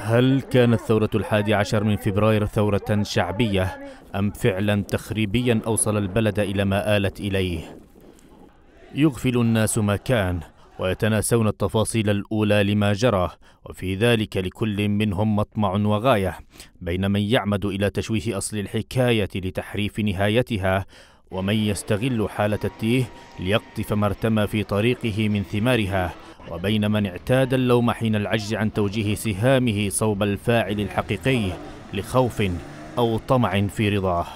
هل كانت ثورة الحادي عشر من فبراير ثورة شعبية أم فعلا تخريبيا أوصل البلد إلى ما آلت إليه؟ يغفل الناس ما كان ويتناسون التفاصيل الأولى لما جرى وفي ذلك لكل منهم مطمع وغاية بين من يعمد إلى تشويه أصل الحكاية لتحريف نهايتها ومن يستغل حالة التيه ليقطف ما ارتمى في طريقه من ثمارها وبين من اعتاد اللوم حين العجز عن توجيه سهامه صوب الفاعل الحقيقي لخوف أو طمع في رضاه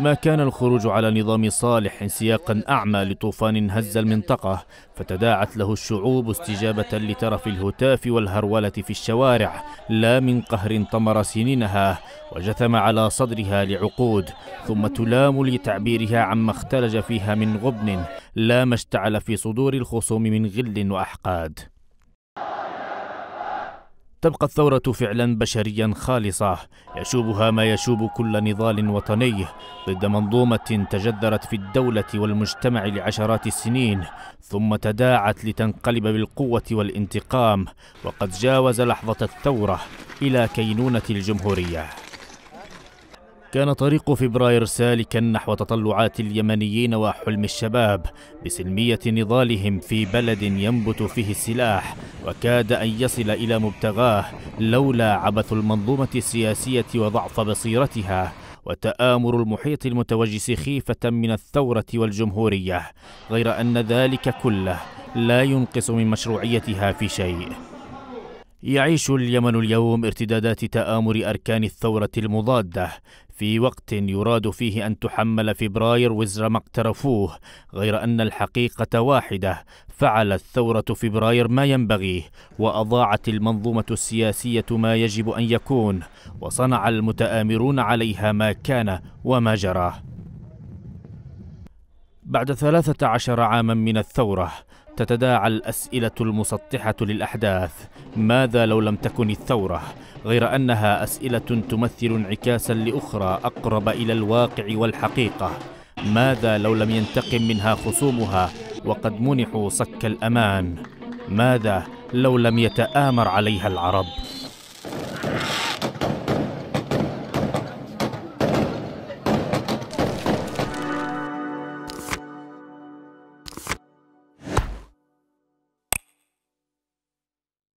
ما كان الخروج على نظام صالح سياقا أعمى لطوفان هز المنطقة فتداعت له الشعوب استجابة لترف الهتاف والهرولة في الشوارع لا من قهر طمر سنينها وجثم على صدرها لعقود ثم تلام لتعبيرها عما اختلج فيها من غبن لا ما اشتعل في صدور الخصوم من غل وأحقاد تبقى الثورة فعلا بشريا خالصة يشوبها ما يشوب كل نضال وطني ضد منظومة تجذرت في الدولة والمجتمع لعشرات السنين ثم تداعت لتنقلب بالقوة والانتقام وقد جاوز لحظة الثورة إلى كينونة الجمهورية كان طريق فبراير سالكا نحو تطلعات اليمنيين وحلم الشباب بسلمية نضالهم في بلد ينبت فيه السلاح وكاد أن يصل إلى مبتغاه لولا عبث المنظومة السياسية وضعف بصيرتها وتآمر المحيط المتوجس خيفة من الثورة والجمهورية غير أن ذلك كله لا ينقص من مشروعيتها في شيء يعيش اليمن اليوم ارتدادات تآمر أركان الثورة المضادة في وقت يراد فيه أن تحمل فبراير وزر ما اقترفوه غير أن الحقيقة واحدة فعلت ثورة فبراير ما ينبغي وأضاعت المنظومة السياسية ما يجب أن يكون وصنع المتآمرون عليها ما كان وما جرى بعد 13 عاما من الثورة تتداعى الأسئلة المسطحة للأحداث ماذا لو لم تكن الثورة؟ غير أنها أسئلة تمثل انعكاسا لأخرى أقرب إلى الواقع والحقيقة ماذا لو لم ينتقم منها خصومها وقد منحوا صك الأمان؟ ماذا لو لم يتآمر عليها العرب؟